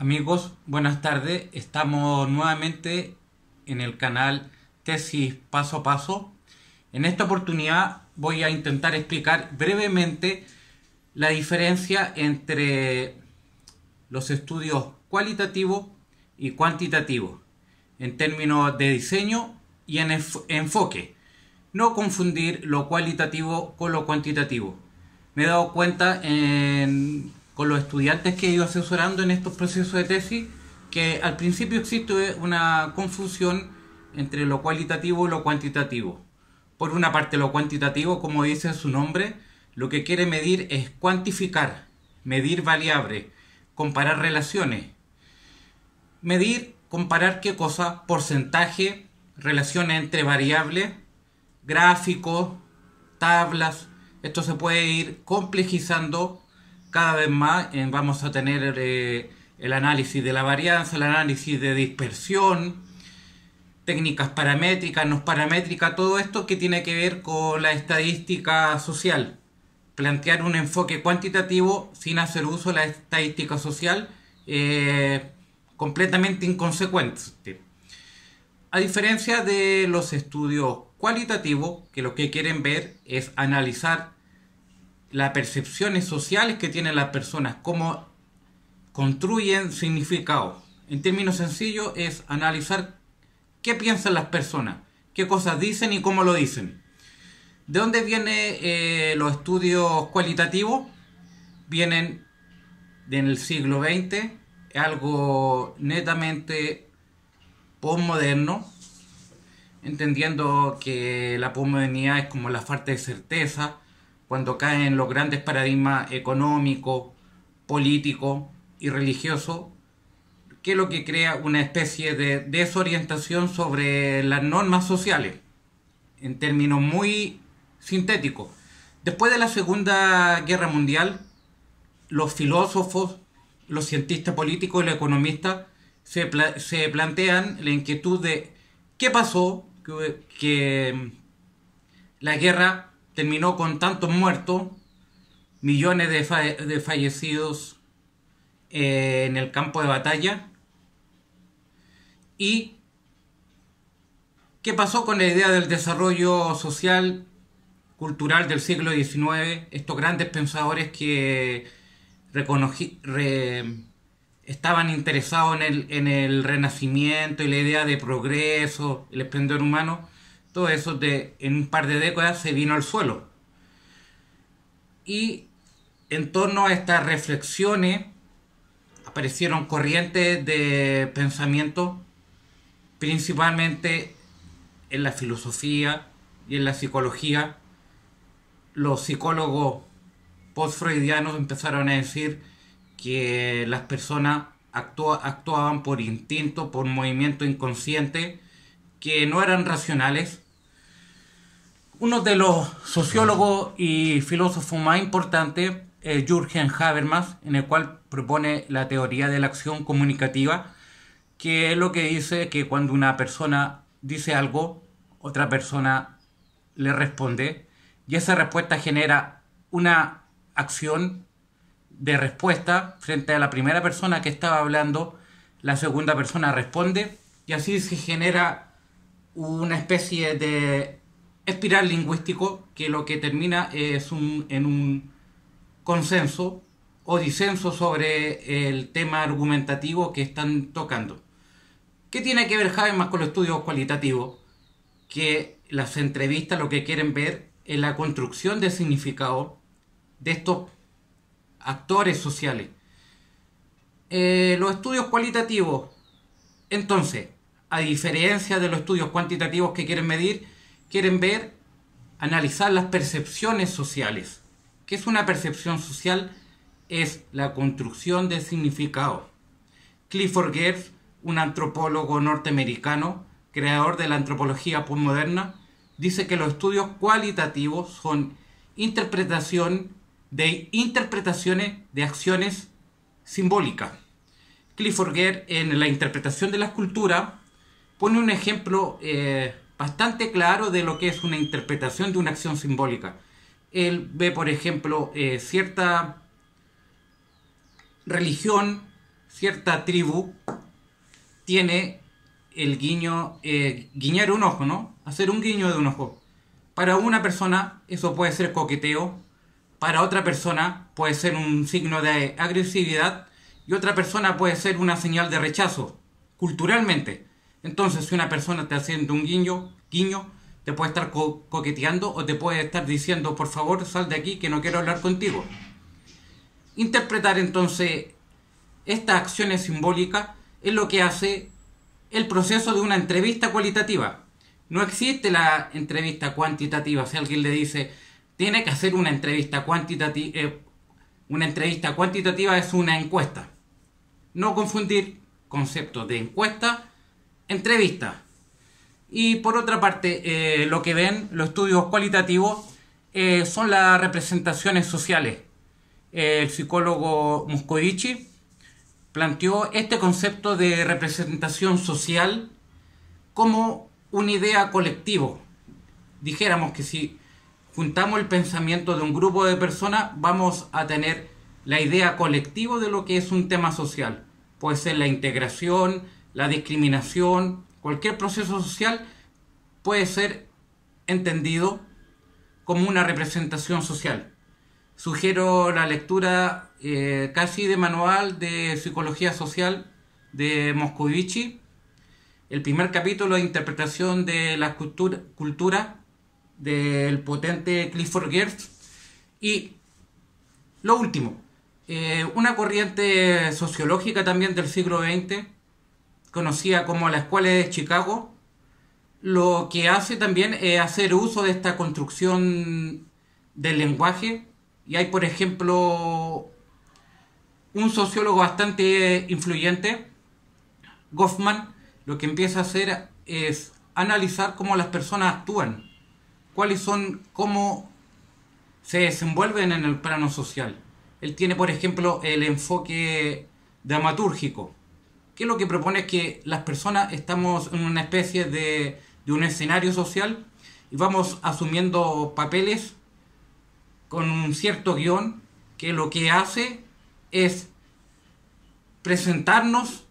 Amigos, buenas tardes. Estamos nuevamente en el canal Tesis Paso a Paso. En esta oportunidad voy a intentar explicar brevemente la diferencia entre los estudios cualitativos y cuantitativos en términos de diseño y en enfoque. No confundir lo cualitativo con lo cuantitativo. Me he dado cuenta en con los estudiantes que he ido asesorando en estos procesos de tesis, que al principio existe una confusión entre lo cualitativo y lo cuantitativo. Por una parte, lo cuantitativo, como dice su nombre, lo que quiere medir es cuantificar, medir variables, comparar relaciones. Medir, comparar qué cosa, porcentaje, relaciones entre variables, gráficos, tablas. Esto se puede ir complejizando cada vez más eh, vamos a tener eh, el análisis de la varianza, el análisis de dispersión, técnicas paramétricas, no paramétricas, todo esto que tiene que ver con la estadística social. Plantear un enfoque cuantitativo sin hacer uso de la estadística social eh, completamente inconsecuente. A diferencia de los estudios cualitativos, que lo que quieren ver es analizar las percepciones sociales que tienen las personas, cómo construyen significado. En términos sencillos es analizar qué piensan las personas, qué cosas dicen y cómo lo dicen. ¿De dónde vienen eh, los estudios cualitativos? Vienen del siglo XX, algo netamente postmoderno, entendiendo que la posmodernidad es como la falta de certeza, cuando caen los grandes paradigmas económico, político y religioso, que es lo que crea una especie de desorientación sobre las normas sociales, en términos muy sintéticos. Después de la Segunda Guerra Mundial, los filósofos, los cientistas políticos y los economistas se, plantean la inquietud de qué pasó que mm, la guerra terminó con tantos muertos, millones de, fallecidos eh, en el campo de batalla. ¿Y qué pasó con la idea del desarrollo social, cultural del siglo XIX? Estos grandes pensadores que estaban interesados en el renacimiento y la idea de progreso, el esplendor humano eso de, en un par de décadas se vino al suelo. Y en torno a estas reflexiones aparecieron corrientes de pensamiento, principalmente en la filosofía y en la psicología. Los psicólogos post-freudianos empezaron a decir que las personas actuaban por instinto, por movimiento inconsciente, que no eran racionales uno de los sociólogos y filósofos más importantes, es Jürgen Habermas, en el cual propone la teoría de la acción comunicativa, que es lo que dice que cuando una persona dice algo, otra persona le responde y esa respuesta genera una acción de respuesta frente a la primera persona que estaba hablando, la segunda persona responde y así se genera una especie de espiral lingüístico que lo que termina es un, en un consenso o disenso sobre el tema argumentativo que están tocando. ¿Qué tiene que ver más con los estudios cualitativos? Que las entrevistas lo que quieren ver es la construcción de significado de estos actores sociales. Eh, los estudios cualitativos, entonces, a diferencia de los estudios cuantitativos que quieren medir, quieren ver, analizar las percepciones sociales. ¿Qué es una percepción social? Es la construcción de significado. Clifford Geertz, un antropólogo norteamericano, creador de la antropología postmoderna, dice que los estudios cualitativos son interpretación de interpretaciones de acciones simbólicas. Clifford Geertz en la interpretación de la escultura pone un ejemplo eh, bastante claro de lo que es una interpretación de una acción simbólica. Él ve, por ejemplo, eh, cierta religión, cierta tribu, tiene el guiño, eh, guiñar un ojo, ¿no? Hacer un guiño de un ojo. Para una persona eso puede ser coqueteo, para otra persona puede ser un signo de agresividad y otra persona puede ser una señal de rechazo, culturalmente. Entonces, si una persona te haciendo un guiño, guiño, te puede estar coqueteando o te puede estar diciendo, por favor, sal de aquí que no quiero hablar contigo. Interpretar entonces estas acciones simbólicas es lo que hace el proceso de una entrevista cualitativa. No existe la entrevista cuantitativa. Si alguien le dice, tiene que hacer una entrevista cuantitativa, eh, una entrevista cuantitativa es una encuesta. No confundir conceptos de encuesta entrevista Y por otra parte, eh, lo que ven los estudios cualitativos eh, son las representaciones sociales. Eh, el psicólogo Muscovici planteó este concepto de representación social como una idea colectivo. Dijéramos que si juntamos el pensamiento de un grupo de personas, vamos a tener la idea colectiva de lo que es un tema social. Puede ser la integración, la discriminación, cualquier proceso social puede ser entendido como una representación social. Sugiero la lectura eh, casi de manual de psicología social de Moscovici, el primer capítulo de interpretación de la cultura, del potente Clifford Geertz y lo último, eh, una corriente sociológica también del siglo XX conocida como la Escuela de Chicago, lo que hace también es hacer uso de esta construcción del lenguaje. Y hay, por ejemplo, un sociólogo bastante influyente, Goffman, lo que empieza a hacer es analizar cómo las personas actúan, cuáles son, cómo se desenvuelven en el plano social. Él tiene, por ejemplo, el enfoque dramatúrgico, que lo que propone es que las personas estamos en una especie de, de un escenario social y vamos asumiendo papeles con un cierto guión que lo que hace es presentarnos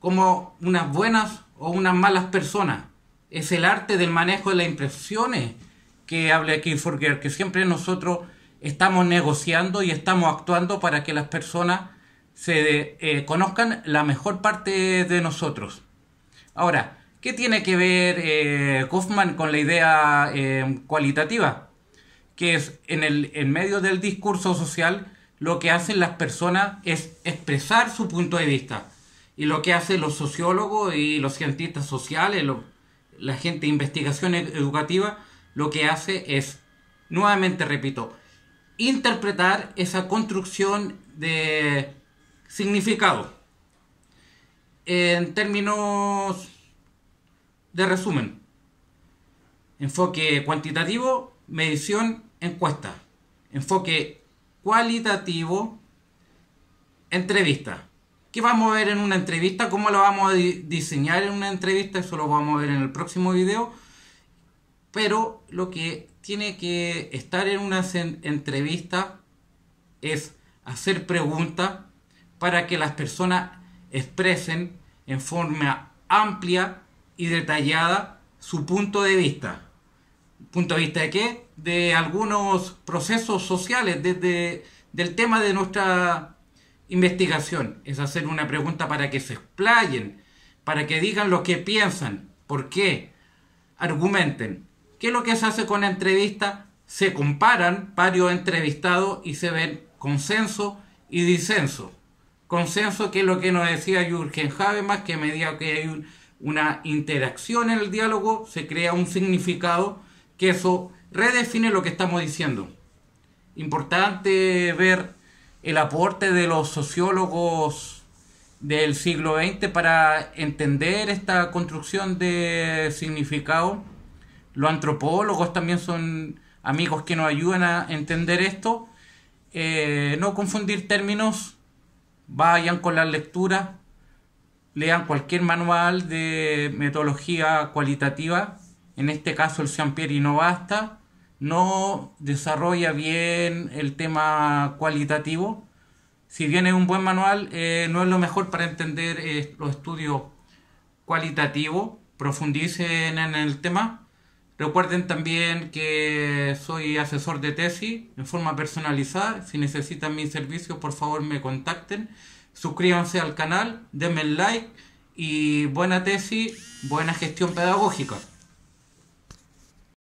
como unas buenas o unas malas personas. Es el arte del manejo de las impresiones que habla aquí Forger, que siempre nosotros estamos negociando y estamos actuando para que las personas se eh, conozcan la mejor parte de nosotros. Ahora, ¿qué tiene que ver eh, Kaufman con la idea eh, cualitativa? Que es en, el, medio del discurso social lo que hacen las personas es expresar su punto de vista. Y lo que hacen los sociólogos y los cientistas sociales, la gente de investigación e-, educativa, lo que hace es, nuevamente repito, interpretar esa construcción de Significado. En términos de resumen. Enfoque cuantitativo, medición, encuesta. Enfoque cualitativo, entrevista. ¿Qué vamos a ver en una entrevista? ¿Cómo lo vamos a diseñar en una entrevista? Eso lo vamos a ver en el próximo video. Pero lo que tiene que estar en una entrevista es hacer preguntas para que las personas expresen en forma amplia y detallada su punto de vista. ¿Punto de vista de qué? De algunos procesos sociales, desde del tema de nuestra investigación. Es hacer una pregunta para que se explayen, para que digan lo que piensan, por qué, argumenten. ¿Qué es lo que se hace con la entrevista? Se comparan varios entrevistados y se ven consenso y disenso consenso, que es lo que nos decía Jürgen Habermas, que a medida que hay una interacción en el diálogo, se crea un significado que eso redefine lo que estamos diciendo. Importante ver el aporte de los sociólogos del siglo XX para entender esta construcción de significado. Los antropólogos también son amigos que nos ayudan a entender esto. Eh, no confundir términos vayan con las lectura, lean cualquier manual de metodología cualitativa, en este caso el y no basta, no desarrolla bien el tema cualitativo. Si bien es un buen manual, eh, no es lo mejor para entender eh, los estudios cualitativos, profundicen en el tema Recuerden también que soy asesor de tesis en forma personalizada. Si necesitan mis servicios, por favor me contacten. Suscríbanse al canal, denme like y buena tesis, buena gestión pedagógica.